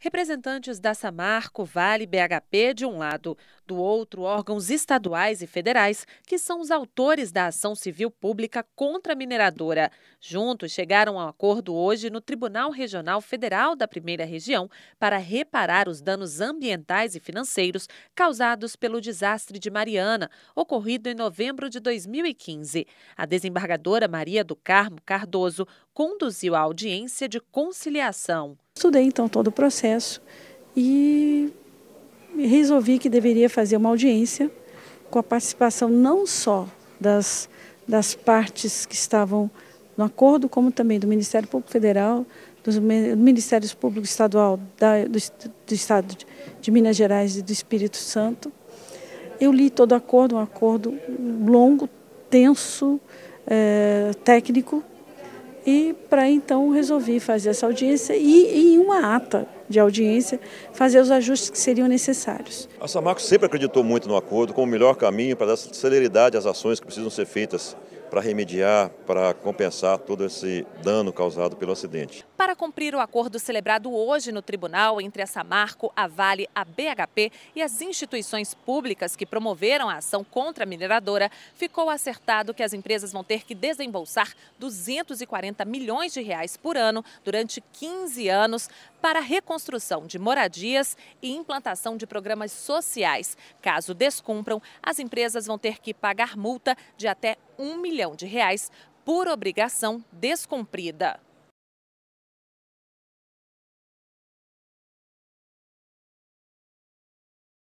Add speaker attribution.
Speaker 1: representantes da Samarco, Vale BHP de um lado, do outro órgãos estaduais e federais, que são os autores da ação civil pública contra a mineradora. Juntos chegaram a um acordo hoje no Tribunal Regional Federal da Primeira Região para reparar os danos ambientais e financeiros causados pelo desastre de Mariana, ocorrido em novembro de 2015. A desembargadora Maria do Carmo Cardoso conduziu a audiência de conciliação.
Speaker 2: Estudei então todo o processo e resolvi que deveria fazer uma audiência com a participação não só das, das partes que estavam no acordo, como também do Ministério Público Federal, dos Ministérios Públicos Estadual da, do, do, Estado de, Minas Gerais e do Espírito Santo. Eu li todo o acordo, um acordo longo, tenso, é, técnico, e para então resolvi fazer essa audiência e em uma ata de audiência fazer os ajustes que seriam necessários.
Speaker 3: A Samarco sempre acreditou muito no acordo como o melhor caminho para dar celeridade às ações que precisam ser feitas para remediar, para compensar todo esse dano causado pelo acidente.
Speaker 1: Para cumprir o acordo celebrado hoje no tribunal entre a Samarco, a Vale, a BHP e as instituições públicas que promoveram a ação contra a mineradora, ficou acertado que as empresas vão ter que desembolsar 240 milhões de reais por ano durante 15 anos para reconstrução de moradias e implantação de programas sociais. Caso descumpram, as empresas vão ter que pagar multa de até um milhão de reais por obrigação descumprida.